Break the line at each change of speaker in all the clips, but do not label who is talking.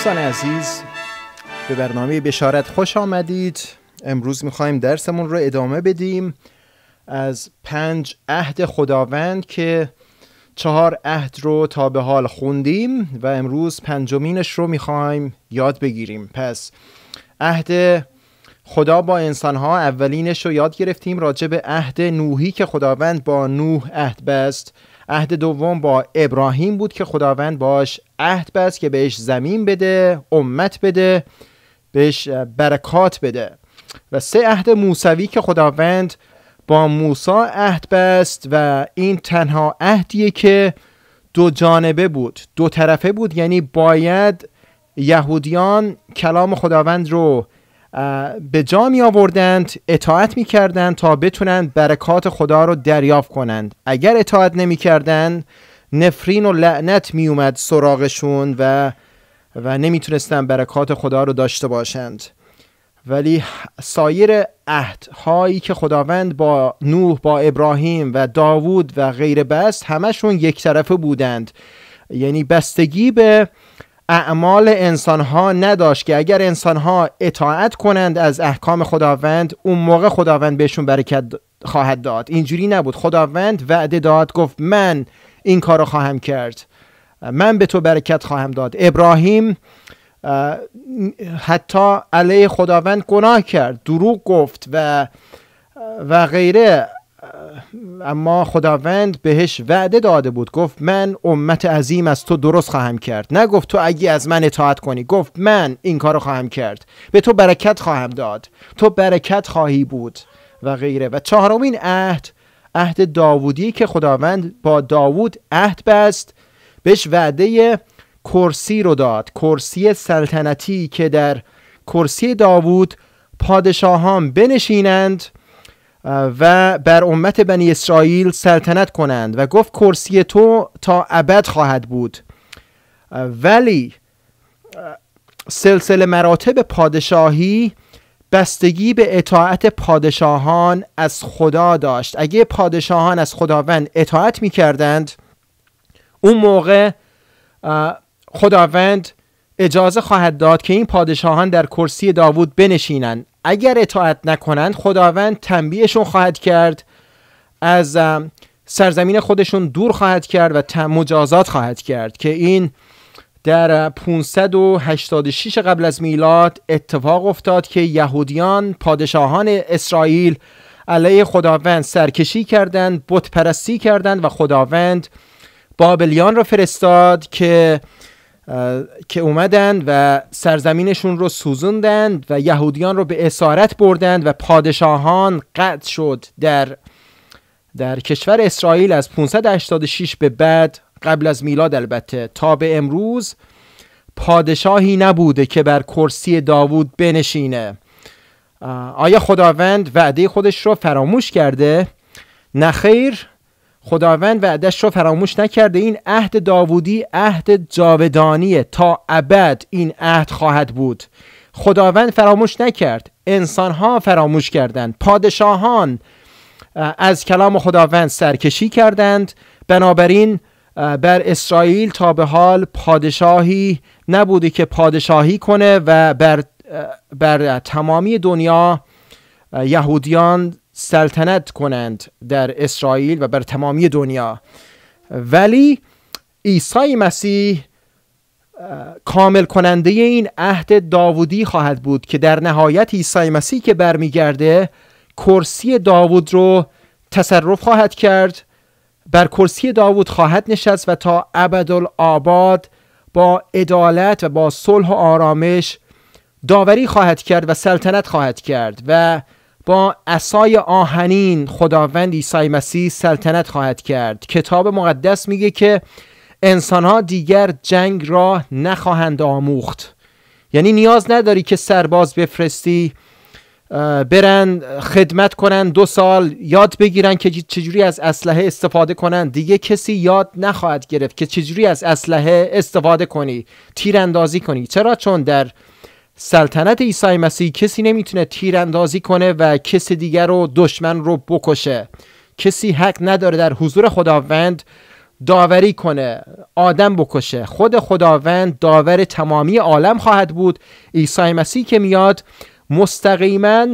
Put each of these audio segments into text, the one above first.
دوستان عزیز به برنامه بشارت خوش آمدید امروز میخوایم درسمون رو ادامه بدیم از پنج عهد خداوند که چهار عهد رو تا به حال خوندیم و امروز پنجمینش رو میخوایم یاد بگیریم پس عهد خدا با انسانها اولینش رو یاد گرفتیم راجع به عهد نوحی که خداوند با نوح عهد بست عهد دوم با ابراهیم بود که خداوند باش عهد بست که بهش زمین بده امت بده بهش برکات بده و سه عهد موسوی که خداوند با موسا عهد بست و این تنها عهدیه که دو جانبه بود دو طرفه بود یعنی باید یهودیان کلام خداوند رو به جا می آوردند اطاعت می کردند تا بتونند برکات خدا رو دریافت کنند اگر اطاعت نمی کردند نفرین و لعنت می اومد سراغشون و و نمیتونستن برکات خدا رو داشته باشند ولی سایر عهدهایی که خداوند با نوح با ابراهیم و داوود و غیر بست همشون یک طرفه بودند یعنی بستگی به اعمال انسانها نداشت که اگر انسانها اطاعت کنند از احکام خداوند اون موقع خداوند بهشون برکت خواهد داد اینجوری نبود خداوند وعده داد گفت من این کار رو خواهم کرد من به تو برکت خواهم داد ابراهیم حتی علیه خداوند گناه کرد دروغ گفت و و غیره اما خداوند بهش وعده داده بود گفت من امت عظیم از تو درست خواهم کرد نگفت تو اگه از من اطاعت کنی گفت من این کار خواهم کرد به تو برکت خواهم داد تو برکت خواهی بود و غیره و چهارمین عهد عهد داوودی که خداوند با داوود عهد بست بهش وعده کرسی رو داد کرسی سلطنتی که در کرسی داوود پادشاهان بنشینند و بر امت بنی اسرائیل سلطنت کنند و گفت کرسی تو تا ابد خواهد بود ولی سلسله مراتب پادشاهی بستگی به اطاعت پادشاهان از خدا داشت اگه پادشاهان از خداوند اطاعت می کردند اون موقع خداوند اجازه خواهد داد که این پادشاهان در کرسی داوود بنشینند اگر اطاعت نکنند خداوند تنبیهشون خواهد کرد از سرزمین خودشون دور خواهد کرد و مجازات خواهد کرد که این در 586 قبل از میلاد اتفاق افتاد که یهودیان پادشاهان اسرائیل علیه خداوند سرکشی کردند پرستی کردند و خداوند بابلیان را فرستاد که که اومدن و سرزمینشون رو سوزوندند و یهودیان رو به اسارت بردند و پادشاهان قطع شد در در کشور اسرائیل از 586 به بعد قبل از میلاد البته تا به امروز پادشاهی نبوده که بر کرسی داوود بنشینه آیا خداوند وعده خودش رو فراموش کرده؟ نخیر خداوند وعدش رو فراموش نکرده این عهد داوودی عهد جاودانیه تا ابد این عهد خواهد بود خداوند فراموش نکرد ها فراموش کردند پادشاهان از کلام خداوند سرکشی کردند بنابراین بر اسرائیل تا به حال پادشاهی نبوده که پادشاهی کنه و بر, بر تمامی دنیا یهودیان سلطنت کنند در اسرائیل و بر تمامی دنیا ولی عیسی مسیح کامل کننده این عهد داوودی خواهد بود که در نهایت عیسی مسیح که برمیگرده کرسی داوود رو تصرف خواهد کرد بر کرسی داوود خواهد نشست و تا ابدالآباد با عدالت و با صلح و آرامش داوری خواهد کرد و سلطنت خواهد کرد و با اسای آهنین خداوند عیسی مسیح سلطنت خواهد کرد کتاب مقدس میگه که انسانها دیگر جنگ را نخواهند آموخت یعنی نیاز نداری که سرباز بفرستی برن خدمت کنن دو سال یاد بگیرن که چجوری از اسلحه استفاده کنن دیگه کسی یاد نخواهد گرفت که چجوری از اسلحه استفاده کنی تیراندازی کنی چرا چون در سلطنت عیسی مسیح کسی نمیتونه تیراندازی کنه و کسی دیگر رو دشمن رو بکشه کسی حق نداره در حضور خداوند داوری کنه آدم بکشه خود خداوند داور تمامی عالم خواهد بود عیسی مسیح که میاد مستقیما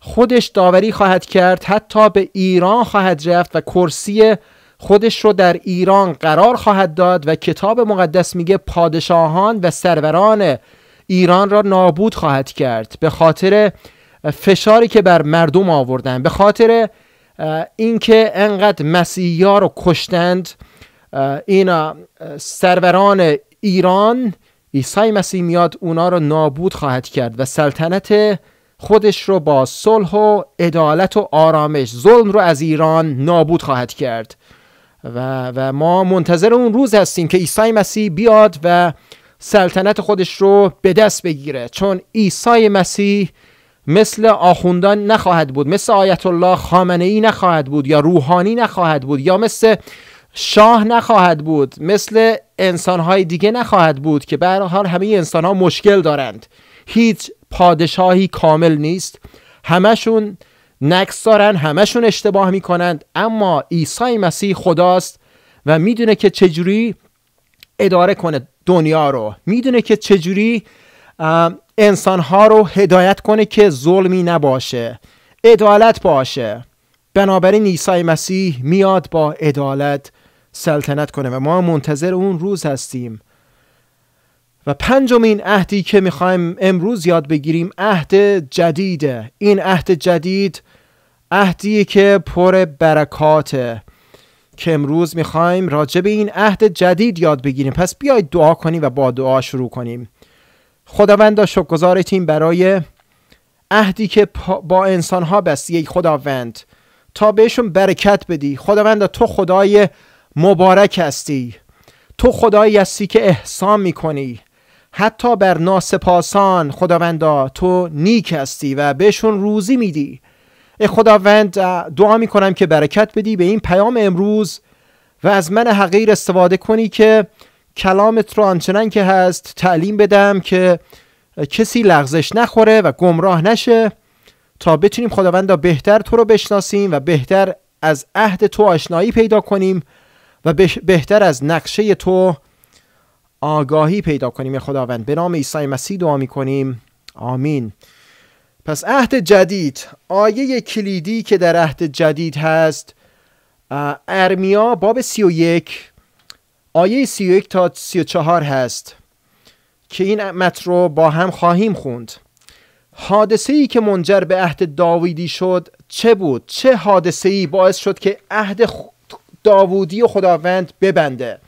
خودش داوری خواهد کرد حتی به ایران خواهد رفت و کرسی خودش رو در ایران قرار خواهد داد و کتاب مقدس میگه پادشاهان و سروران ایران را نابود خواهد کرد به خاطر فشاری که بر مردم آوردن به خاطر اینکه انقدر مسیحی رو کشتند این سروران ایران عیسی مسیح میاد اونا رو نابود خواهد کرد و سلطنت خودش رو با صلح و عدالت و آرامش ظلم رو از ایران نابود خواهد کرد و, و ما منتظر اون روز هستیم که عیسی مسیح بیاد و سلطنت خودش رو به دست بگیره چون عیسی مسیح مثل آخوندان نخواهد بود مثل آیت الله خامنه ای نخواهد بود یا روحانی نخواهد بود یا مثل شاه نخواهد بود مثل انسانهای دیگه نخواهد بود که به حال همه انسانها مشکل دارند هیچ پادشاهی کامل نیست همشون نکس دارن همشون اشتباه میکنند اما عیسی مسیح خداست و میدونه که چجوری اداره کنه دنیا رو میدونه که چجوری انسان ها رو هدایت کنه که ظلمی نباشه عدالت باشه بنابراین عیسی مسیح میاد با عدالت سلطنت کنه و ما منتظر اون روز هستیم و پنجمین عهدی که میخوایم امروز یاد بگیریم عهد جدیده این عهد جدید عهدی که پر برکاته که امروز میخوایم راجع به این عهد جدید یاد بگیریم پس بیاید دعا کنیم و با دعا شروع کنیم خداوند تیم برای عهدی که با انسانها بستی خداوند تا بهشون برکت بدی خداوند تو خدای مبارک هستی تو خدایی هستی که احسان میکنی حتی بر ناسپاسان خداوندا تو نیک هستی و بهشون روزی میدی ای خداوند دعا می کنم که برکت بدی به این پیام امروز و از من حقیر استفاده کنی که کلامت رو آنچنان که هست تعلیم بدم که کسی لغزش نخوره و گمراه نشه تا بتونیم خداوند بهتر تو رو بشناسیم و بهتر از عهد تو آشنایی پیدا کنیم و بهتر از نقشه تو آگاهی پیدا کنیم خداوند به نام عیسی مسیح دعا می کنیم آمین پس عهد جدید آیه کلیدی که در عهد جدید هست ارمیا باب سی و یک آیه سی و یک تا سی و چهار هست که این متن رو با هم خواهیم خوند حادثه ای که منجر به عهد داویدی شد چه بود چه حادثه ای باعث شد که عهد داوودی و خداوند ببنده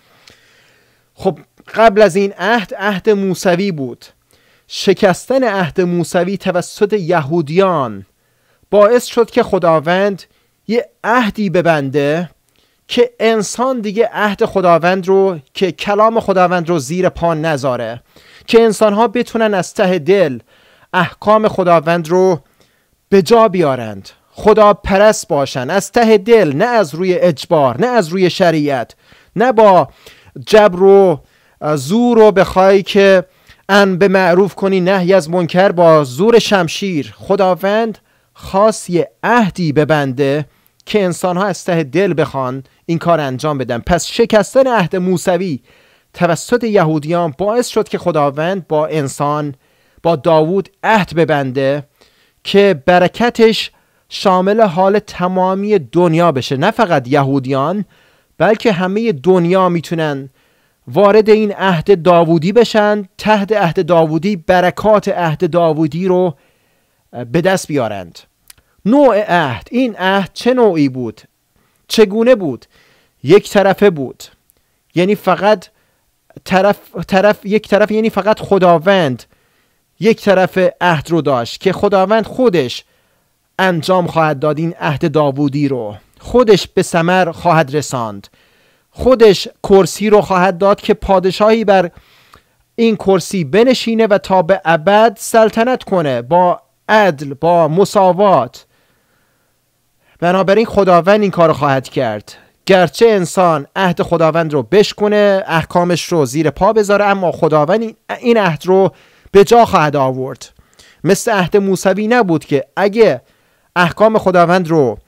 خب قبل از این عهد عهد موسوی بود شکستن عهد موسوی توسط یهودیان باعث شد که خداوند یه عهدی ببنده که انسان دیگه عهد خداوند رو که کلام خداوند رو زیر پا نذاره که ها بتونن از ته دل احکام خداوند رو به جا بیارند خدا پرست باشن از ته دل نه از روی اجبار نه از روی شریعت نه با جبر و زور و بخوای که ان به معروف کنی نهی از منکر با زور شمشیر خداوند خاص یه عهدی ببنده که انسان ها از ته دل بخوان این کار انجام بدن پس شکستن عهد موسوی توسط یهودیان باعث شد که خداوند با انسان با داوود عهد ببنده که برکتش شامل حال تمامی دنیا بشه نه فقط یهودیان بلکه همه دنیا میتونن وارد این عهد داوودی بشن تحت عهد داوودی برکات عهد داوودی رو به دست بیارند نوع عهد این عهد چه نوعی بود چگونه بود یک طرفه بود یعنی فقط طرف, طرف یک طرف یعنی فقط خداوند یک طرف عهد رو داشت که خداوند خودش انجام خواهد داد این عهد داوودی رو خودش به سمر خواهد رساند خودش کرسی رو خواهد داد که پادشاهی بر این کرسی بنشینه و تا به ابد سلطنت کنه با عدل با مساوات بنابراین خداوند این کار رو خواهد کرد گرچه انسان عهد خداوند رو بشکنه احکامش رو زیر پا بذاره اما خداوند این عهد رو به جا خواهد آورد مثل عهد موسوی نبود که اگه احکام خداوند رو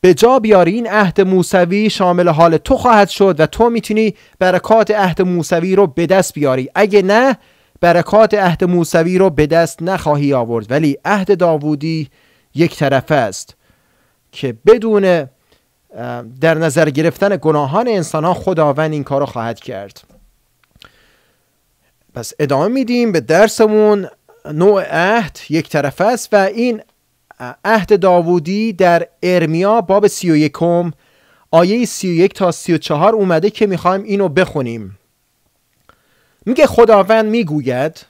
به جا بیاری این عهد موسوی شامل حال تو خواهد شد و تو میتونی برکات عهد موسوی رو به دست بیاری اگه نه برکات عهد موسوی رو به دست نخواهی آورد ولی عهد داوودی یک طرفه است که بدون در نظر گرفتن گناهان انسان ها خداوند این کار خواهد کرد پس ادامه میدیم به درسمون نوع عهد یک طرف است و این عهد داوودی در ارمیا باب سی و یکم آیه یک تا 34 اومده که میخوایم اینو بخونیم میگه خداوند میگوید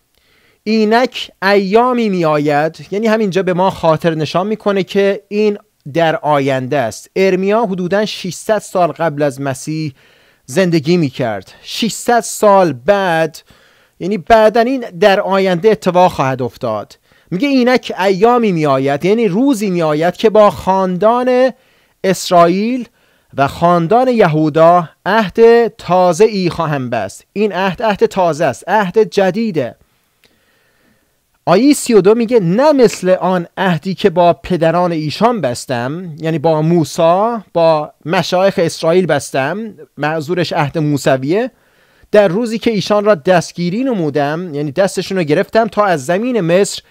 اینک ایامی میآید یعنی همینجا به ما خاطر نشان میکنه که این در آینده است ارمیا حدودا 600 سال قبل از مسیح زندگی میکرد 600 سال بعد یعنی بعدا این در آینده اتفاق خواهد افتاد میگه اینک ایامی میآید یعنی روزی میآید که با خاندان اسرائیل و خاندان یهودا عهد تازه ای خواهم بست این عهد عهد تازه است عهد جدیده آیه 32 میگه نه مثل آن عهدی که با پدران ایشان بستم یعنی با موسا با مشایخ اسرائیل بستم معذورش عهد موسویه در روزی که ایشان را دستگیری نمودم یعنی دستشون رو گرفتم تا از زمین مصر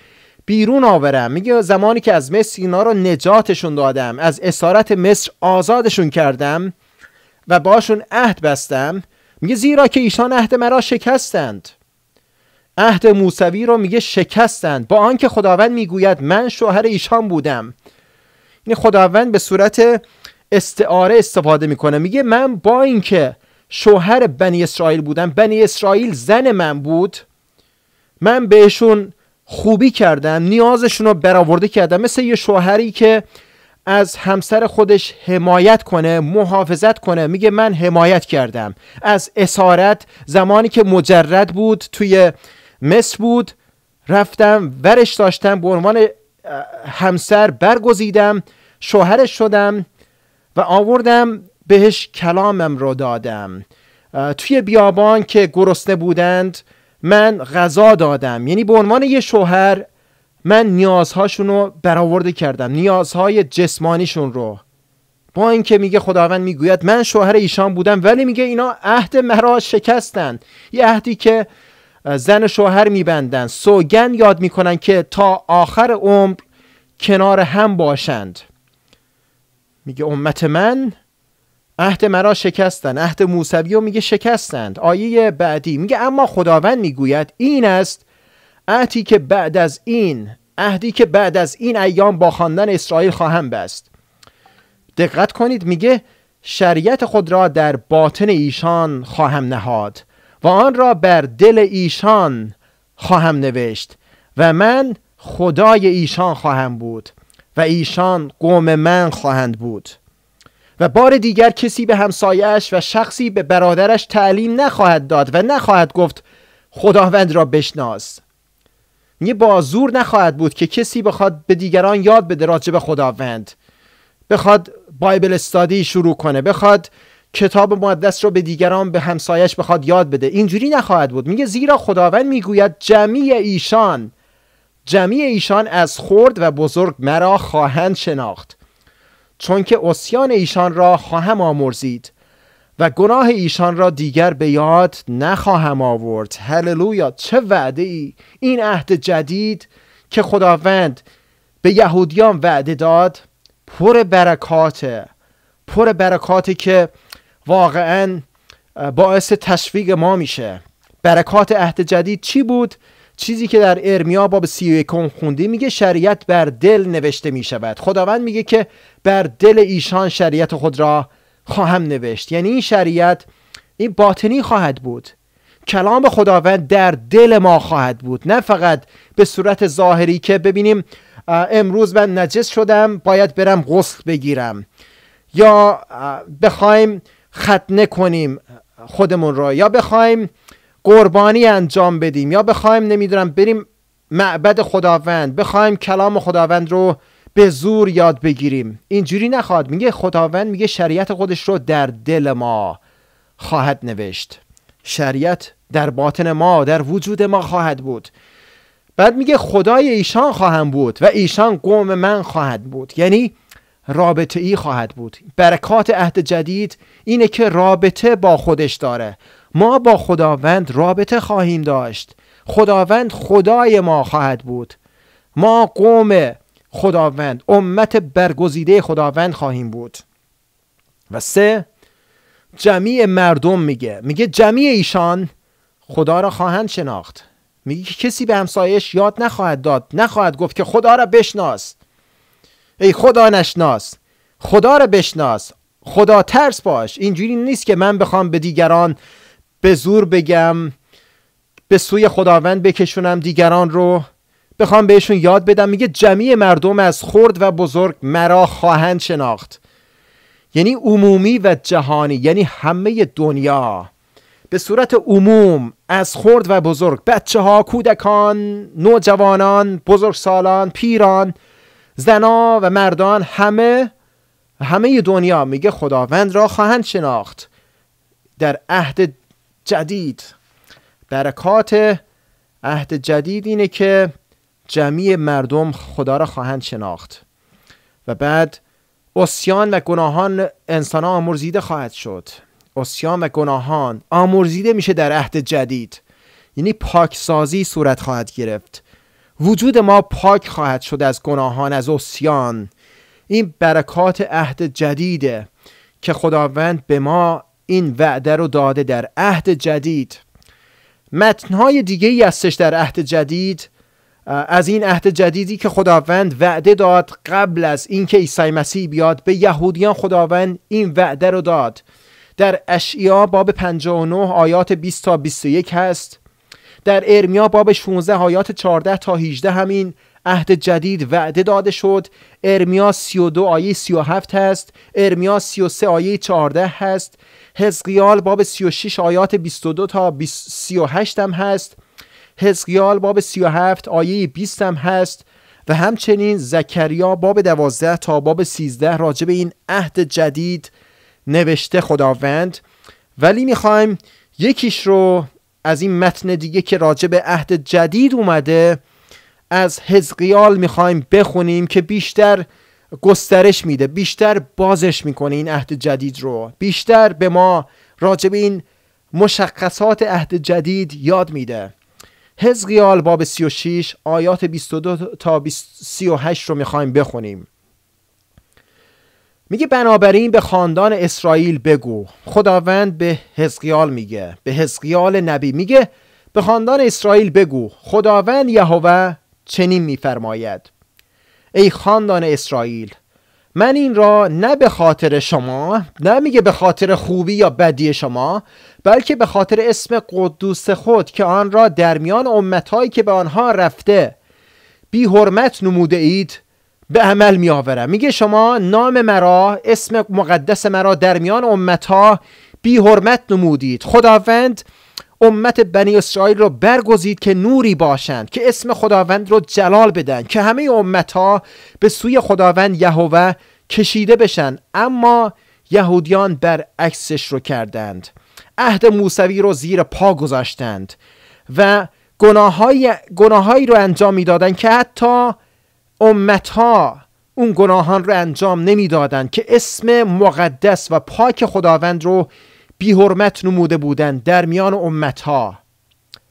بیرون آورم میگه زمانی که از مصر اینا رو نجاتشون دادم از اسارت مصر آزادشون کردم و باشون عهد بستم میگه زیرا که ایشان عهد مرا شکستند عهد موسوی رو میگه شکستند با آنکه خداوند میگوید من شوهر ایشان بودم این یعنی خداوند به صورت استعاره استفاده میکنه میگه من با اینکه شوهر بنی اسرائیل بودم بنی اسرائیل زن من بود من بهشون خوبی کردم نیازشون رو برآورده کردم مثل یه شوهری که از همسر خودش حمایت کنه محافظت کنه میگه من حمایت کردم از اسارت زمانی که مجرد بود توی مصر بود رفتم ورش داشتم به عنوان همسر برگزیدم شوهرش شدم و آوردم بهش کلامم رو دادم توی بیابان که گرسنه بودند من غذا دادم یعنی به عنوان یه شوهر من نیازهاشون رو برآورده کردم نیازهای جسمانیشون رو با اینکه میگه خداوند میگوید من شوهر ایشان بودم ولی میگه اینا عهد مرا شکستن یه عهدی که زن شوهر میبندن سوگن یاد میکنن که تا آخر عمر کنار هم باشند میگه امت من عهد مرا شکستند عهد موسوی و میگه شکستند آیه بعدی میگه اما خداوند میگوید این است عهدی که بعد از این عهدی که بعد از این ایام با خواندن اسرائیل خواهم بست دقت کنید میگه شریعت خود را در باطن ایشان خواهم نهاد و آن را بر دل ایشان خواهم نوشت و من خدای ایشان خواهم بود و ایشان قوم من خواهند بود و بار دیگر کسی به همسایش و شخصی به برادرش تعلیم نخواهد داد و نخواهد گفت خداوند را بشناس یه بازور نخواهد بود که کسی بخواد به دیگران یاد بده راجب خداوند بخواد بایبل استادی شروع کنه بخواد کتاب مقدس رو به دیگران به همسایش بخواد یاد بده اینجوری نخواهد بود میگه زیرا خداوند میگوید جمیع ایشان جمیع ایشان از خرد و بزرگ مرا خواهند شناخت چون که اسیان ایشان را خواهم آمرزید و گناه ایشان را دیگر به یاد نخواهم آورد هللویا چه وعده ای این عهد جدید که خداوند به یهودیان وعده داد پر برکاته پر برکاته که واقعا باعث تشویق ما میشه برکات عهد جدید چی بود چیزی که در ارمیا باب سی و یکم خوندی میگه شریعت بر دل نوشته میشود خداوند میگه که بر دل ایشان شریعت خود را خواهم نوشت یعنی این شریعت این باطنی خواهد بود کلام خداوند در دل ما خواهد بود نه فقط به صورت ظاهری که ببینیم امروز من نجس شدم باید برم غسل بگیرم یا بخوایم ختنه کنیم خودمون را یا بخوایم قربانی انجام بدیم یا بخوایم نمیدونم بریم معبد خداوند بخوایم کلام خداوند رو به زور یاد بگیریم اینجوری نخواد میگه خداوند میگه شریعت خودش رو در دل ما خواهد نوشت شریعت در باطن ما در وجود ما خواهد بود بعد میگه خدای ایشان خواهم بود و ایشان قوم من خواهد بود یعنی رابطه ای خواهد بود برکات عهد جدید اینه که رابطه با خودش داره ما با خداوند رابطه خواهیم داشت خداوند خدای ما خواهد بود ما قوم خداوند امت برگزیده خداوند خواهیم بود و سه جمیع مردم میگه میگه جمیع ایشان خدا را خواهند شناخت میگه کسی به همسایش یاد نخواهد داد نخواهد گفت که خدا را بشناس ای خدا نشناس خدا را بشناس خدا ترس باش اینجوری نیست که من بخوام به دیگران به زور بگم به سوی خداوند بکشونم دیگران رو بخوام بهشون یاد بدم میگه جمعی مردم از خرد و بزرگ مرا خواهند شناخت یعنی عمومی و جهانی یعنی همه دنیا به صورت عموم از خرد و بزرگ بچه ها کودکان نوجوانان بزرگسالان پیران زنا و مردان همه همه دنیا میگه خداوند را خواهند شناخت در عهد جدید برکات عهد جدید اینه که جمعی مردم خدا را خواهند شناخت و بعد اسیان و گناهان انسان ها آمرزیده خواهد شد اسیان و گناهان آمرزیده میشه در عهد جدید یعنی پاکسازی صورت خواهد گرفت وجود ما پاک خواهد شد از گناهان از اسیان این برکات عهد جدیده که خداوند به ما این وعده رو داده در عهد جدید متنهای دیگه هستش در عهد جدید از این عهد جدیدی که خداوند وعده داد قبل از اینکه عیسی مسیح بیاد به یهودیان خداوند این وعده رو داد در اشعیا باب 59 آیات 20 تا 21 هست در ارمیا باب 16 آیات 14 تا 18 همین عهد جدید وعده داده شد ارمیا 32 آیه 37 هست ارمیا 33 آیه 14 هست حزقیال باب 36 آیات 22 تا 38 هم هست حزقیال باب 37 آیه 20 هم هست و همچنین زکریا باب 12 تا باب 13 راجع به این عهد جدید نوشته خداوند ولی میخوایم یکیش رو از این متن دیگه که راجع به عهد جدید اومده از حزقیال میخوایم بخونیم که بیشتر گسترش میده بیشتر بازش میکنه این عهد جدید رو بیشتر به ما راجب این مشخصات عهد جدید یاد میده حزقیال باب 36 آیات 22 تا 38 رو میخوایم بخونیم میگه بنابراین به خاندان اسرائیل بگو خداوند به حزقیال میگه به حزقیال نبی میگه به خاندان اسرائیل بگو خداوند یهوه چنین میفرماید ای خاندان اسرائیل من این را نه به خاطر شما نه میگه به خاطر خوبی یا بدی شما بلکه به خاطر اسم قدوس خود که آن را در میان امتهایی که به آنها رفته بی حرمت نموده اید به عمل می آورم میگه شما نام مرا اسم مقدس مرا در میان امتها بی حرمت نمودید خداوند امت بنی اسرائیل را برگزید که نوری باشند که اسم خداوند را جلال بدن که همه امت ها به سوی خداوند یهوه کشیده بشن اما یهودیان برعکسش رو کردند عهد موسوی رو زیر پا گذاشتند و گناههایی گناهایی رو انجام میدادند که حتی ها اون گناهان رو انجام نمیدادند که اسم مقدس و پاک خداوند رو بی نموده بودند در میان امتها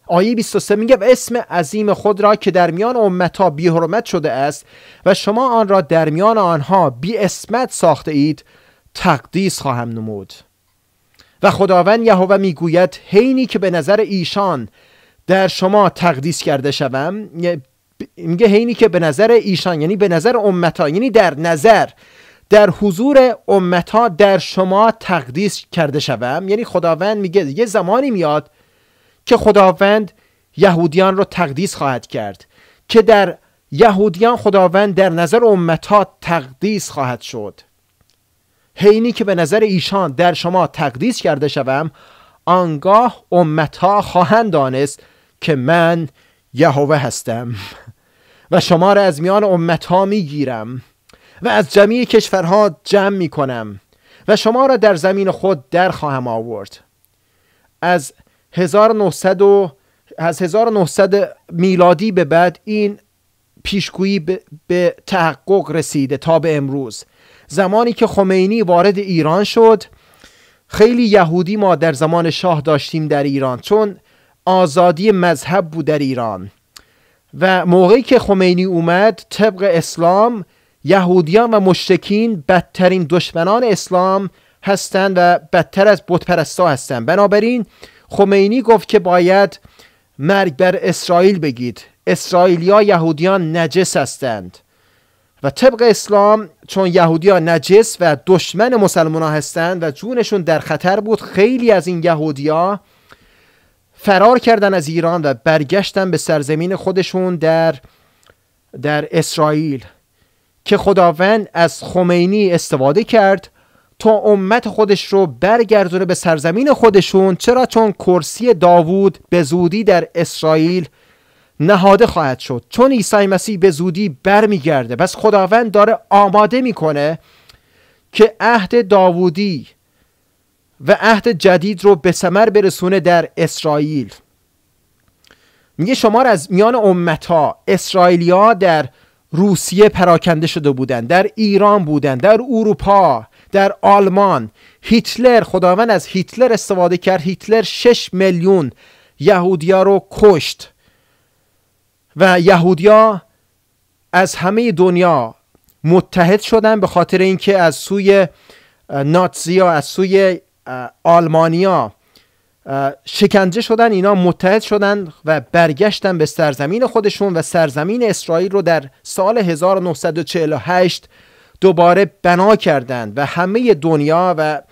آیه 23 میگه و اسم عظیم خود را که در میان امتها بیحرمت شده است و شما آن را در میان آنها بی اسمت ساخته اید تقدیس خواهم نمود و خداوند یهوه میگوید حینی که به نظر ایشان در شما تقدیس کرده شوم یعنی میگه حینی که به نظر ایشان یعنی به نظر امتا یعنی در نظر در حضور امتا در شما تقدیس کرده شوم یعنی خداوند میگه یه زمانی میاد که خداوند یهودیان رو تقدیس خواهد کرد که در یهودیان خداوند در نظر امتا تقدیس خواهد شد حینی که به نظر ایشان در شما تقدیس کرده شوم آنگاه امتا خواهند دانست که من یهوه هستم و شما را از میان امتا میگیرم و از جمعی کشورها جمع می کنم و شما را در زمین خود در خواهم آورد از 1900 از 1900 میلادی به بعد این پیشگویی به, به تحقق رسیده تا به امروز زمانی که خمینی وارد ایران شد خیلی یهودی ما در زمان شاه داشتیم در ایران چون آزادی مذهب بود در ایران و موقعی که خمینی اومد طبق اسلام یهودیان و مشتکین بدترین دشمنان اسلام هستند و بدتر از بتپرستا هستند بنابراین خمینی گفت که باید مرگ بر اسرائیل بگید اسرائیلیا یهودیان نجس هستند و طبق اسلام چون یهودیان نجس و دشمن مسلمان هستند و جونشون در خطر بود خیلی از این یهودیا فرار کردن از ایران و برگشتن به سرزمین خودشون در در اسرائیل که خداوند از خمینی استفاده کرد تا امت خودش رو برگردونه به سرزمین خودشون چرا چون کرسی داوود به زودی در اسرائیل نهاده خواهد شد چون عیسی مسیح به زودی برمیگرده بس خداوند داره آماده میکنه که عهد داوودی و عهد جدید رو به ثمر برسونه در اسرائیل میگه شما از میان امت ها اسرائیلیا در روسیه پراکنده شده بودند در ایران بودند در اروپا در آلمان هیتلر خداوند از هیتلر استفاده کرد هیتلر 6 میلیون یهودیا رو کشت و یهودیا از همه دنیا متحد شدن به خاطر اینکه از سوی ناتزیا از سوی آلمانیا شکنجه شدن اینا متحد شدن و برگشتن به سرزمین خودشون و سرزمین اسرائیل رو در سال 1948 دوباره بنا کردند و همه دنیا و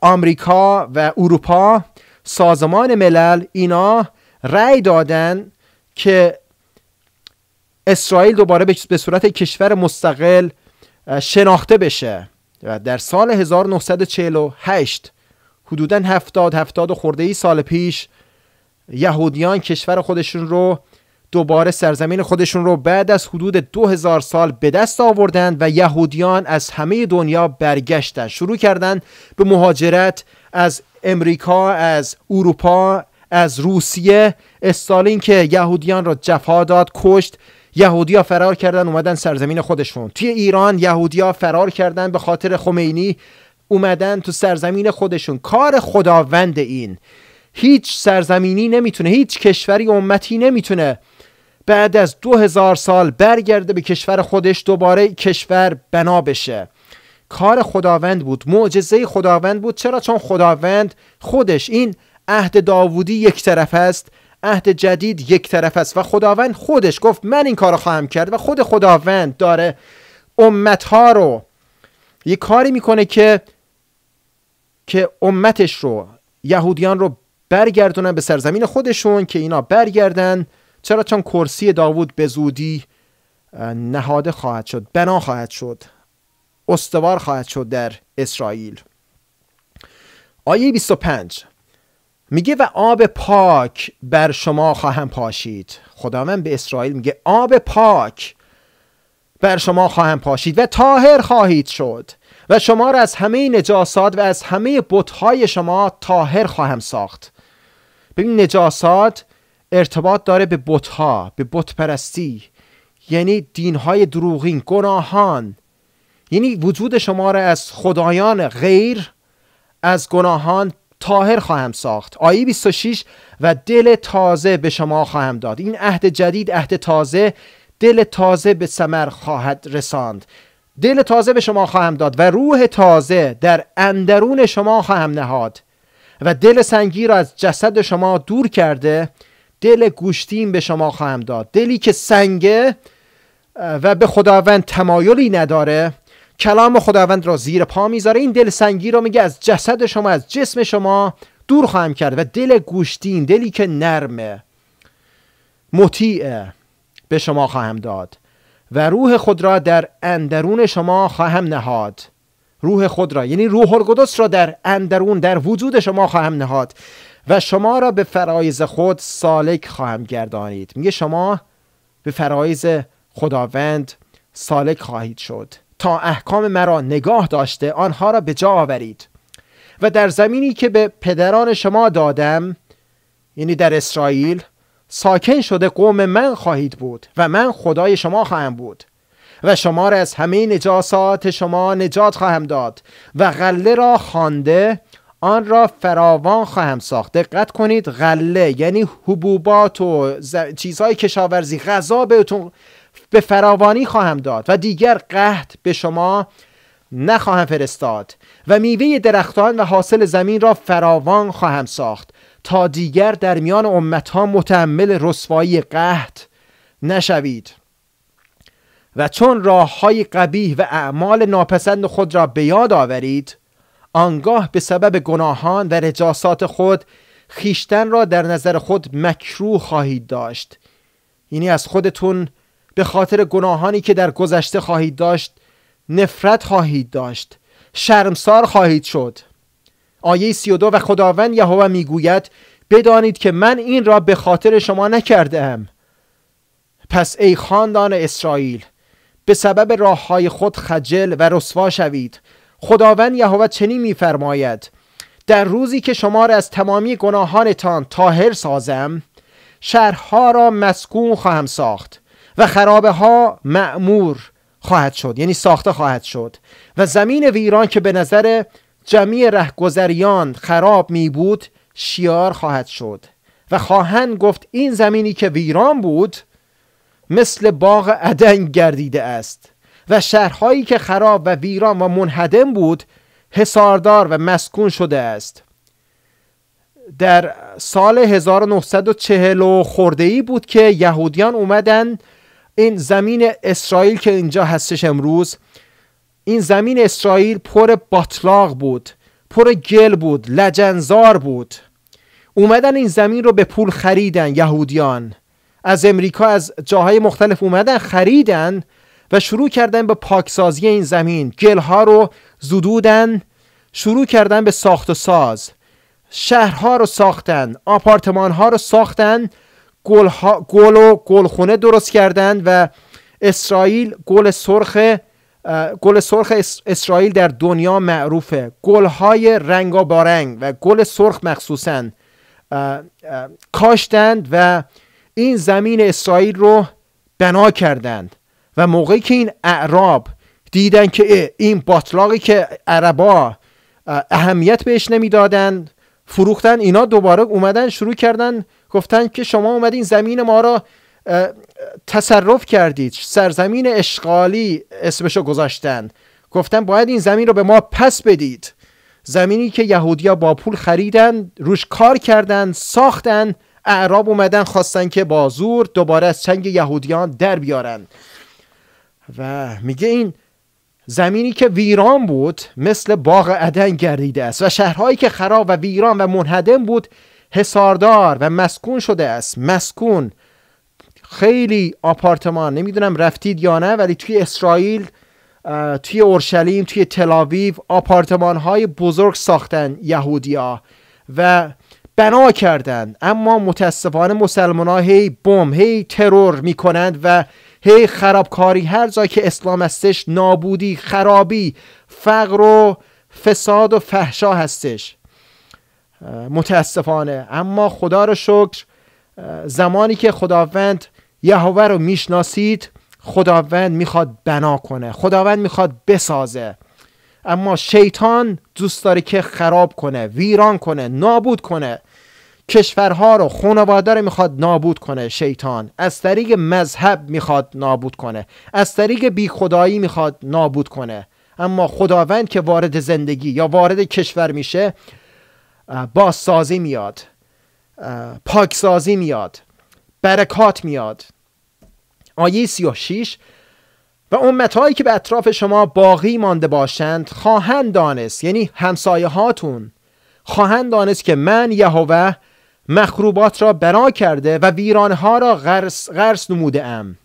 آمریکا و اروپا سازمان ملل اینا رأی دادن که اسرائیل دوباره به صورت کشور مستقل شناخته بشه و در سال 1948 حدودا هفتاد هفتاد و خورده ای سال پیش یهودیان کشور خودشون رو دوباره سرزمین خودشون رو بعد از حدود دو هزار سال به دست آوردند و یهودیان از همه دنیا برگشتن شروع کردند به مهاجرت از امریکا از اروپا از روسیه استالین که یهودیان را جفا داد کشت یهودیا فرار کردن اومدن سرزمین خودشون توی ایران یهودیا فرار کردن به خاطر خمینی اومدن تو سرزمین خودشون کار خداوند این هیچ سرزمینی نمیتونه هیچ کشوری امتی نمیتونه بعد از دو هزار سال برگرده به کشور خودش دوباره کشور بنا بشه کار خداوند بود معجزه خداوند بود چرا چون خداوند خودش این عهد داوودی یک طرف است عهد جدید یک طرف است و خداوند خودش گفت من این کار خواهم کرد و خود خداوند داره امتها رو یه کاری میکنه که که امتش رو یهودیان رو برگردونن به سرزمین خودشون که اینا برگردن چرا چون کرسی داوود به زودی نهاده خواهد شد بنا خواهد شد استوار خواهد شد در اسرائیل آیه 25 میگه و آب پاک بر شما خواهم پاشید خدا به اسرائیل میگه آب پاک بر شما خواهم پاشید و تاهر خواهید شد و شما را از همه نجاسات و از همه بتهای شما تاهر خواهم ساخت ببین نجاسات ارتباط داره به بتها به بت پرستی یعنی دینهای دروغین گناهان یعنی وجود شما را از خدایان غیر از گناهان تاهر خواهم ساخت آیه 26 و دل تازه به شما خواهم داد این عهد جدید عهد تازه دل تازه به سمر خواهد رساند دل تازه به شما خواهم داد و روح تازه در اندرون شما خواهم نهاد و دل سنگی را از جسد شما دور کرده دل گوشتین به شما خواهم داد دلی که سنگه و به خداوند تمایلی نداره کلام خداوند را زیر پا میذاره این دل سنگی را میگه از جسد شما از جسم شما دور خواهم کرد و دل گوشتین دلی که نرمه مطیعه به شما خواهم داد و روح خود را در اندرون شما خواهم نهاد روح خود را یعنی روح القدس را در اندرون در وجود شما خواهم نهاد و شما را به فرایز خود سالک خواهم گردانید میگه شما به فرایز خداوند سالک خواهید شد تا احکام مرا نگاه داشته آنها را به جا آورید و در زمینی که به پدران شما دادم یعنی در اسرائیل ساکن شده قوم من خواهید بود و من خدای شما خواهم بود و شما را از همه نجاسات شما نجات خواهم داد و غله را خوانده آن را فراوان خواهم ساخت دقت کنید غله یعنی حبوبات و چیزهای کشاورزی غذا بهتون به فراوانی خواهم داد و دیگر قحط به شما نخواهم فرستاد و میوه درختان و حاصل زمین را فراوان خواهم ساخت تا دیگر در میان امت ها متعمل رسوایی قهد نشوید و چون راه های قبیح و اعمال ناپسند خود را به یاد آورید آنگاه به سبب گناهان و رجاسات خود خیشتن را در نظر خود مکروه خواهید داشت یعنی از خودتون به خاطر گناهانی که در گذشته خواهید داشت نفرت خواهید داشت شرمسار خواهید شد آیه 32 و خداوند یهوه میگوید بدانید که من این را به خاطر شما نکرده پس ای خاندان اسرائیل به سبب راه های خود خجل و رسوا شوید خداوند یهوه چنین میفرماید در روزی که شما را از تمامی گناهانتان تاهر سازم شهرها را مسکون خواهم ساخت و خرابه ها معمور خواهد شد یعنی ساخته خواهد شد و زمین ویران که به نظر جمعی رهگذریان خراب می بود شیار خواهد شد و خواهند گفت این زمینی که ویران بود مثل باغ عدن گردیده است و شهرهایی که خراب و ویران و منهدم بود حساردار و مسکون شده است در سال 1940 خورده ای بود که یهودیان اومدن این زمین اسرائیل که اینجا هستش امروز این زمین اسرائیل پر باطلاق بود پر گل بود لجنزار بود اومدن این زمین رو به پول خریدن یهودیان از امریکا از جاهای مختلف اومدن خریدن و شروع کردن به پاکسازی این زمین گلها رو زدودن شروع کردن به ساخت و ساز شهرها رو ساختن آپارتمانها رو ساختن گل و گلخونه درست کردن و اسرائیل گل سرخ گل سرخ اسرائیل در دنیا معروفه گل های رنگا بارنگ و گل سرخ مخصوصا کاشتند و این زمین اسرائیل رو بنا کردند و موقعی که این اعراب دیدن که این باطلاقی که عربا اهمیت بهش نمیدادند فروختن اینا دوباره اومدن شروع کردن گفتن که شما اومدین زمین ما را تصرف کردید سرزمین اشغالی اسمشو گذاشتن گفتن باید این زمین رو به ما پس بدید زمینی که یهودیا با پول خریدن روش کار کردن ساختن اعراب اومدن خواستن که با زور دوباره از چنگ یهودیان در بیارن و میگه این زمینی که ویران بود مثل باغ عدن گردیده است و شهرهایی که خراب و ویران و منهدم بود حساردار و مسکون شده است مسکون خیلی آپارتمان نمیدونم رفتید یا نه ولی توی اسرائیل توی اورشلیم توی تلاویو آپارتمان های بزرگ ساختن یهودیا و بنا کردن اما متاسفانه مسلمان ها هی بم هی ترور میکنند و هی خرابکاری هر جا که اسلام هستش نابودی خرابی فقر و فساد و فحشا هستش متاسفانه اما خدا رو شکر زمانی که خداوند یهوه رو میشناسید خداوند میخواد بنا کنه خداوند میخواد بسازه اما شیطان دوست داره که خراب کنه ویران کنه نابود کنه کشورها رو خانواده رو میخواد نابود کنه شیطان از طریق مذهب میخواد نابود کنه از طریق بی خدایی میخواد نابود کنه اما خداوند که وارد زندگی یا وارد کشور میشه سازی میاد پاکسازی میاد برکات میاد آیه 36 و امتهایی که به اطراف شما باقی مانده باشند خواهند دانست یعنی همسایه هاتون خواهند دانست که من یهوه مخروبات را بنا کرده و ویرانه ها را غرس, غرس نموده ام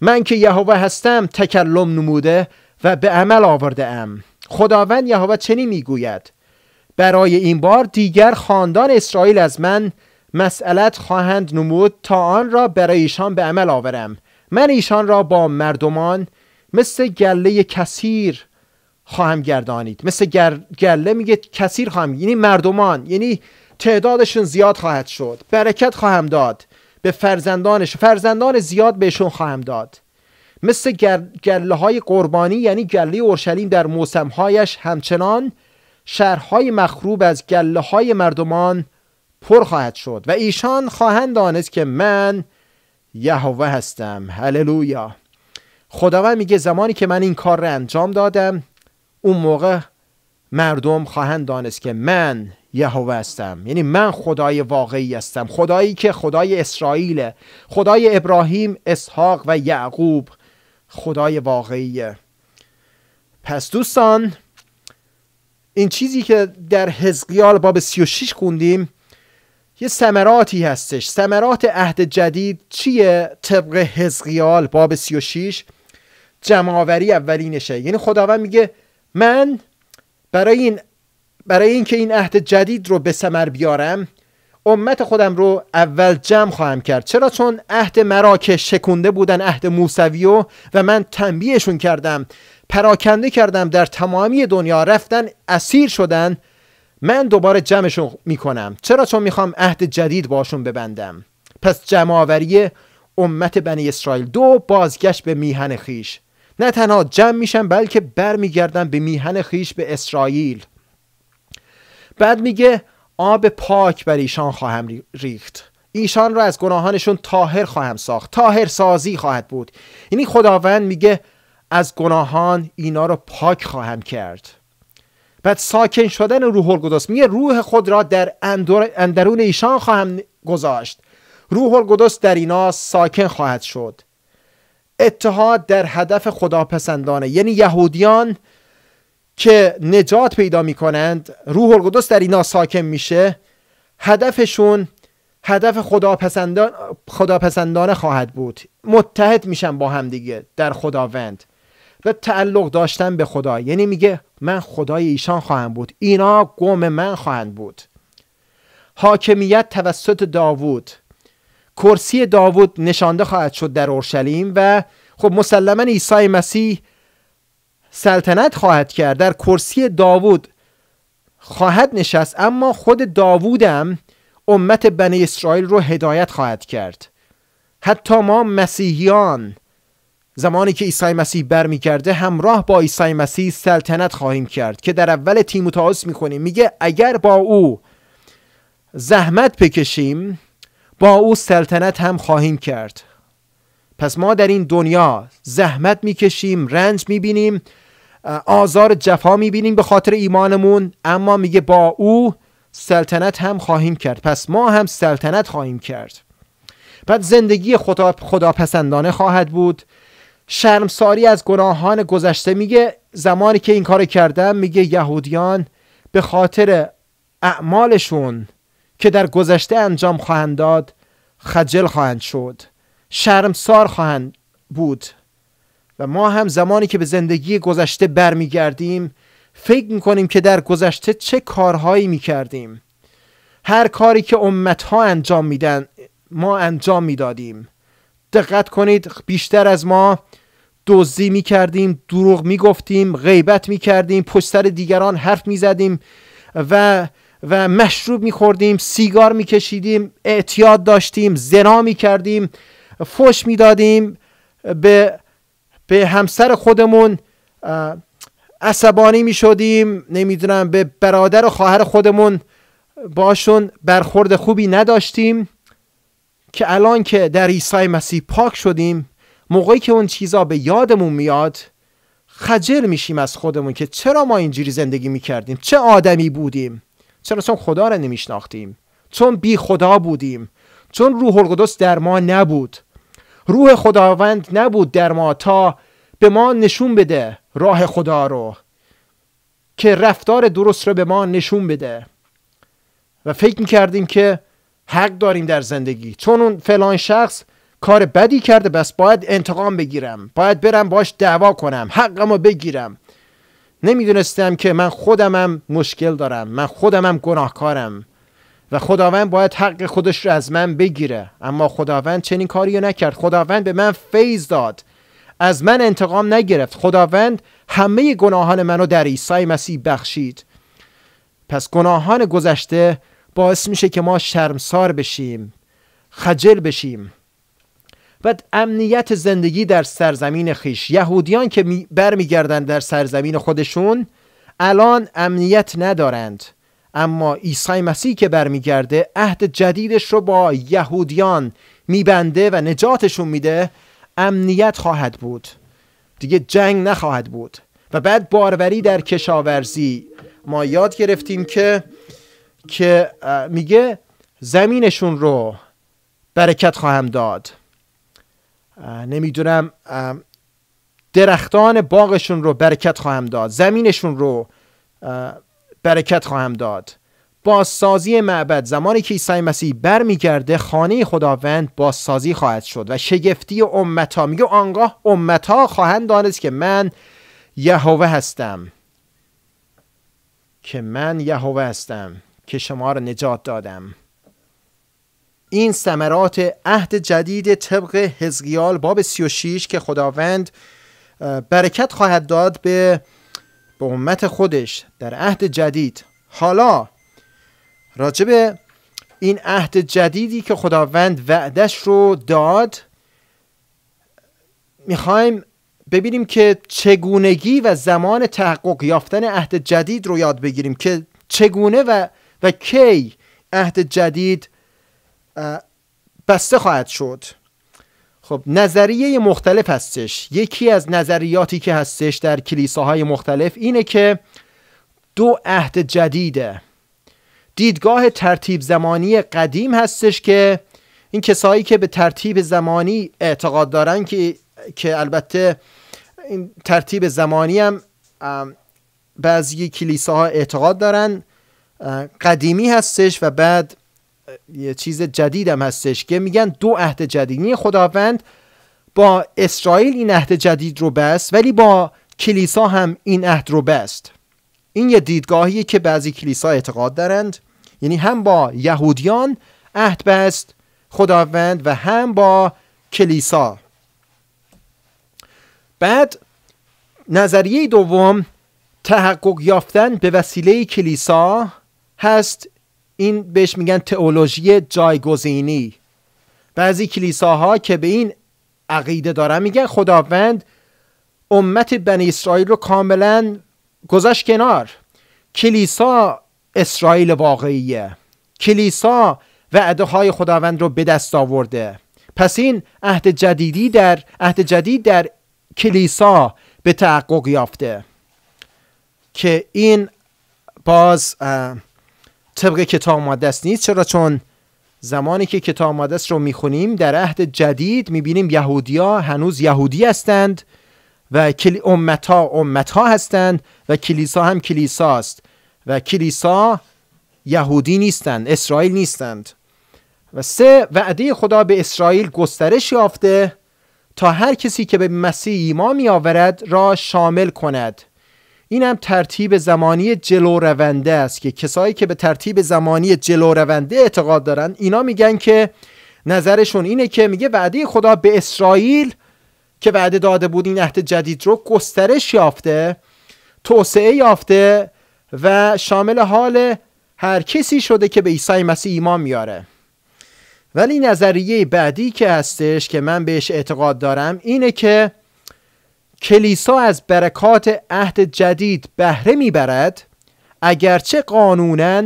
من که یهوه هستم تکلم نموده و به عمل آورده ام خداوند یهوه چنین میگوید برای این بار دیگر خاندان اسرائیل از من مسئلت خواهند نمود تا آن را برای ایشان به عمل آورم من ایشان را با مردمان مثل گله کثیر خواهم گردانید مثل گر... گله میگه کثیر خواهم یعنی مردمان یعنی تعدادشون زیاد خواهد شد برکت خواهم داد به فرزندانش فرزندان زیاد بهشون خواهم داد مثل گر... گله های قربانی یعنی گله اورشلیم در موسمهایش همچنان شهرهای مخروب از گله های مردمان پر خواهد شد و ایشان خواهند دانست که من یهوه هستم هللویا خداوند میگه زمانی که من این کار را انجام دادم اون موقع مردم خواهند دانست که من یهوه هستم یعنی من خدای واقعی هستم خدایی که خدای اسرائیل خدای ابراهیم اسحاق و یعقوب خدای واقعیه پس دوستان این چیزی که در حزقیال باب 36 خوندیم یه سمراتی هستش سمرات عهد جدید چیه طبق حزقیال باب 36 جمعآوری اولینشه یعنی خداوند میگه من برای این برای اینکه این عهد جدید رو به ثمر بیارم امت خودم رو اول جمع خواهم کرد چرا چون عهد مرا که شکونده بودن عهد موسوی و و من تنبیهشون کردم پراکنده کردم در تمامی دنیا رفتن اسیر شدن من دوباره جمعشون میکنم چرا چون میخوام عهد جدید باشون ببندم پس جمعآوری امت بنی اسرائیل دو بازگشت به میهن خیش نه تنها جمع میشن بلکه برمیگردن به میهن خیش به اسرائیل بعد میگه آب پاک بر ایشان خواهم ریخت ایشان را از گناهانشون تاهر خواهم ساخت تاهر سازی خواهد بود یعنی خداوند میگه از گناهان اینا رو پاک خواهم کرد بعد ساکن شدن روح القدس میگه روح خود را در اندرون ایشان خواهم گذاشت روح القدس در اینا ساکن خواهد شد اتحاد در هدف خداپسندانه یعنی یهودیان که نجات پیدا می کنند روح القدس در اینا ساکن میشه هدفشون هدف خداپسندان خداپسندانه خواهد بود متحد میشن با هم دیگه در خداوند و تعلق داشتن به خدا یعنی میگه من خدای ایشان خواهم بود اینا قوم من خواهند بود حاکمیت توسط داوود کرسی داوود نشانده خواهد شد در اورشلیم و خب مسلما عیسی مسیح سلطنت خواهد کرد در کرسی داوود خواهد نشست اما خود داوودم امت بنی اسرائیل رو هدایت خواهد کرد حتی ما مسیحیان زمانی که عیسی مسیح برمیگرده همراه با عیسی مسیح سلطنت خواهیم کرد که در اول تیموتائوس میخونیم میگه اگر با او زحمت بکشیم با او سلطنت هم خواهیم کرد پس ما در این دنیا زحمت میکشیم رنج میبینیم آزار جفا میبینیم به خاطر ایمانمون اما میگه با او سلطنت هم خواهیم کرد پس ما هم سلطنت خواهیم کرد بعد زندگی خدا خداپسندانه خواهد بود شرمساری از گناهان گذشته میگه زمانی که این کار کردم میگه یهودیان به خاطر اعمالشون که در گذشته انجام خواهند داد خجل خواهند شد شرمسار خواهند بود و ما هم زمانی که به زندگی گذشته برمیگردیم فکر میکنیم که در گذشته چه کارهایی میکردیم هر کاری که امتها انجام میدن ما انجام میدادیم دقت کنید بیشتر از ما دزدی کردیم دروغ میگفتیم غیبت کردیم، پشتر دیگران حرف زدیم و و مشروب خوردیم، سیگار میکشیدیم اعتیاد داشتیم زنا میکردیم فش میدادیم به به همسر خودمون عصبانی می شدیم نمیدونم به برادر و خواهر خودمون باشون برخورد خوبی نداشتیم که الان که در عیسی مسیح پاک شدیم موقعی که اون چیزا به یادمون میاد خجل میشیم از خودمون که چرا ما اینجوری زندگی میکردیم چه آدمی بودیم چرا چون خدا را نمیشناختیم چون بی خدا بودیم چون روح القدس در ما نبود روح خداوند نبود در ما تا به ما نشون بده راه خدا رو که رفتار درست رو به ما نشون بده و فکر میکردیم که حق داریم در زندگی چون اون فلان شخص کار بدی کرده بس باید انتقام بگیرم باید برم باش دعوا کنم حقمو بگیرم نمیدونستم که من خودمم مشکل دارم من خودمم گناهکارم و خداوند باید حق خودش رو از من بگیره اما خداوند چنین کاری نکرد خداوند به من فیض داد از من انتقام نگرفت خداوند همه گناهان منو در عیسی مسیح بخشید پس گناهان گذشته باعث میشه که ما شرمسار بشیم خجل بشیم و امنیت زندگی در سرزمین خیش یهودیان که برمیگردند در سرزمین خودشون الان امنیت ندارند اما عیسی مسیح که برمیگرده عهد جدیدش رو با یهودیان میبنده و نجاتشون میده امنیت خواهد بود دیگه جنگ نخواهد بود و بعد باروری در کشاورزی ما یاد گرفتیم که که میگه زمینشون رو برکت خواهم داد نمیدونم درختان باغشون رو برکت خواهم داد زمینشون رو برکت خواهم داد بازسازی معبد زمانی که عیسی مسیح برمیگرده خانه خداوند بازسازی خواهد شد و شگفتی امتا میگه آنگاه امتا خواهند دانست که من یهوه هستم که من یهوه هستم که شما را نجات دادم این سمرات عهد جدید طبق حزقیال باب 36 که خداوند برکت خواهد داد به به امت خودش در عهد جدید حالا راجب این عهد جدیدی که خداوند وعدش رو داد میخوایم ببینیم که چگونگی و زمان تحقق یافتن عهد جدید رو یاد بگیریم که چگونه و, و کی عهد جدید بسته خواهد شد خب نظریه مختلف هستش یکی از نظریاتی که هستش در کلیساهای مختلف اینه که دو عهد جدیده دیدگاه ترتیب زمانی قدیم هستش که این کسایی که به ترتیب زمانی اعتقاد دارن که, که البته این ترتیب زمانی هم بعضی کلیساها اعتقاد دارن قدیمی هستش و بعد یه چیز جدیدم هستش که میگن دو عهد جدیدی یعنی خداوند با اسرائیل این عهد جدید رو بست ولی با کلیسا هم این عهد رو بست این یه دیدگاهیه که بعضی کلیسا اعتقاد دارند یعنی هم با یهودیان عهد بست خداوند و هم با کلیسا بعد نظریه دوم تحقق یافتن به وسیله کلیسا هست این بهش میگن تئولوژی جایگزینی بعضی کلیساها که به این عقیده دارن میگن خداوند امت بنی اسرائیل رو کاملا گذاشت کنار کلیسا اسرائیل واقعیه کلیسا وعده های خداوند رو به دست آورده پس این عهد جدیدی در عهد جدید در کلیسا به تحقق یافته که این باز طبق کتاب مقدس نیست چرا چون زمانی که کتاب مقدس رو میخونیم در عهد جدید میبینیم یهودیا هنوز یهودی هستند و امتا امتا هستند و کلیسا هم کلیسا است و کلیسا یهودی نیستند اسرائیل نیستند و سه وعده خدا به اسرائیل گسترش یافته تا هر کسی که به مسیح ایمان می آورد را شامل کند این هم ترتیب زمانی جلو رونده است که کسایی که به ترتیب زمانی جلو رونده اعتقاد دارن اینا میگن که نظرشون اینه که میگه وعده خدا به اسرائیل که وعده داده بود این عهد جدید رو گسترش یافته توسعه یافته و شامل حال هر کسی شده که به عیسی مسیح ایمان میاره ولی نظریه بعدی که هستش که من بهش اعتقاد دارم اینه که کلیسا از برکات عهد جدید بهره میبرد اگرچه قانونا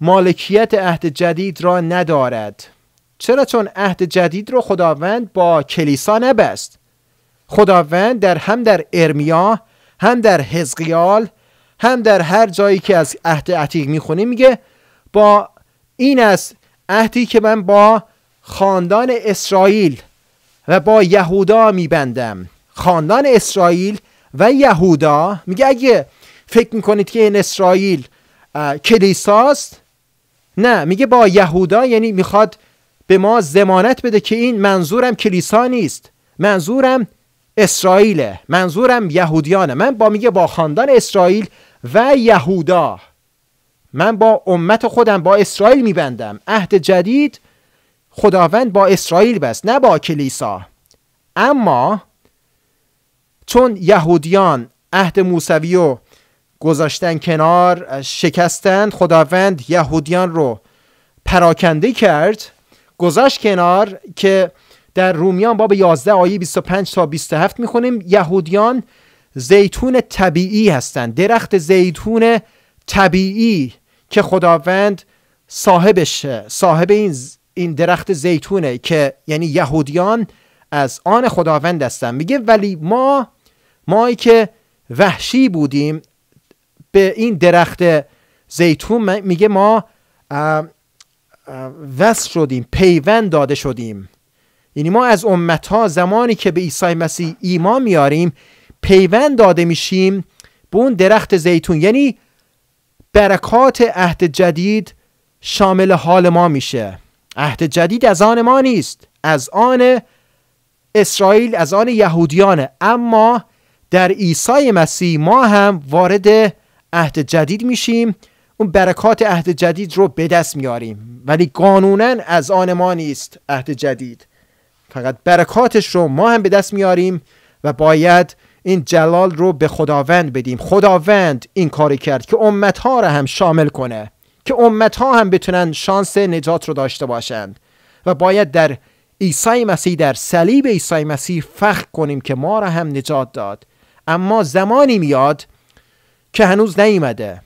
مالکیت عهد جدید را ندارد چرا چون عهد جدید رو خداوند با کلیسا نبست خداوند در هم در ارمیا هم در حزقیال هم در هر جایی که از عهد عتیق میخونیم میگه با این از عهدی که من با خاندان اسرائیل و با یهودا میبندم خاندان اسرائیل و یهودا میگه اگه فکر میکنید که این اسرائیل کلیساست نه میگه با یهودا یعنی میخواد به ما زمانت بده که این منظورم کلیسا نیست منظورم اسرائیله منظورم یهودیانه من با میگه با خاندان اسرائیل و یهودا من با امت خودم با اسرائیل میبندم عهد جدید خداوند با اسرائیل بست نه با کلیسا اما چون یهودیان عهد موسوی رو گذاشتن کنار شکستن خداوند یهودیان رو پراکنده کرد گذاشت کنار که در رومیان باب 11 آیه 25 تا 27 میخونیم یهودیان زیتون طبیعی هستند درخت زیتون طبیعی که خداوند صاحبش صاحب این این درخت زیتونه که یعنی یهودیان از آن خداوند هستن میگه ولی ما مایی که وحشی بودیم به این درخت زیتون میگه ما وصل شدیم پیوند داده شدیم یعنی ما از امتها زمانی که به عیسی مسیح ایمان میاریم پیوند داده میشیم به اون درخت زیتون یعنی برکات عهد جدید شامل حال ما میشه عهد جدید از آن ما نیست از آن اسرائیل از آن یهودیانه اما در عیسی مسیح ما هم وارد عهد جدید میشیم اون برکات عهد جدید رو به دست میاریم ولی قانونا از آن ما نیست عهد جدید فقط برکاتش رو ما هم به دست میاریم و باید این جلال رو به خداوند بدیم خداوند این کاری کرد که ها رو هم شامل کنه که ها هم بتونن شانس نجات رو داشته باشند و باید در عیسی مسیح در صلیب عیسی مسیح فخر کنیم که ما را هم نجات داد اما زمانی میاد که هنوز نیامده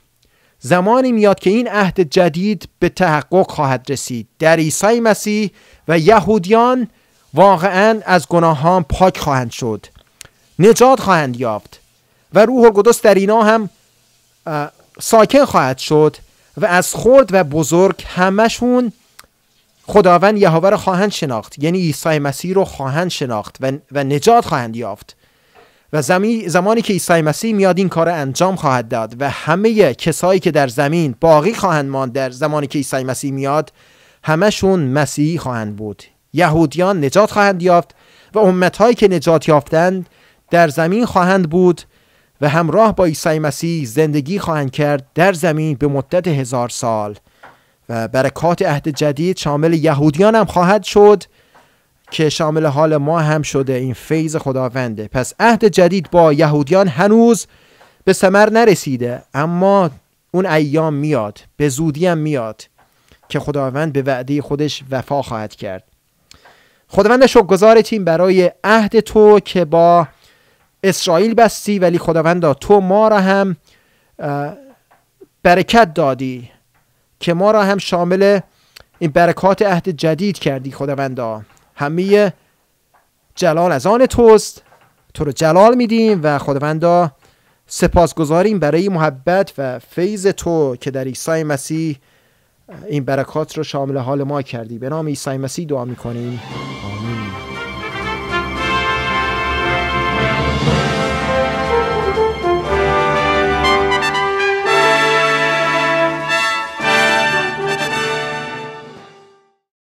زمانی میاد که این عهد جدید به تحقق خواهد رسید در عیسی مسیح و یهودیان واقعا از گناهان پاک خواهند شد نجات خواهند یافت و روح القدس در اینا هم ساکن خواهد شد و از خرد و بزرگ همشون خداوند یهوه را خواهند شناخت یعنی عیسی مسیح رو خواهند شناخت و نجات خواهند یافت و زمانی که عیسی مسیح میاد این کار انجام خواهد داد و همه کسایی که در زمین باقی خواهند ماند در زمانی که عیسی مسیح میاد همشون مسیحی خواهند بود یهودیان نجات خواهند یافت و امتهایی که نجات یافتند در زمین خواهند بود و همراه با عیسی مسیح زندگی خواهند کرد در زمین به مدت هزار سال و برکات عهد جدید شامل یهودیان هم خواهد شد که شامل حال ما هم شده این فیض خداونده پس عهد جدید با یهودیان هنوز به سمر نرسیده اما اون ایام میاد به زودی هم میاد که خداوند به وعده خودش وفا خواهد کرد خداوند شکرگزار تیم برای عهد تو که با اسرائیل بستی ولی خداوند تو ما را هم برکت دادی که ما را هم شامل این برکات عهد جدید کردی خداوندا همه جلال از آن توست تو رو جلال میدیم و خداوندا سپاسگزاریم برای محبت و فیض تو که در عیسی مسیح این برکات رو شامل حال ما کردی به نام عیسی مسیح دعا میکنیم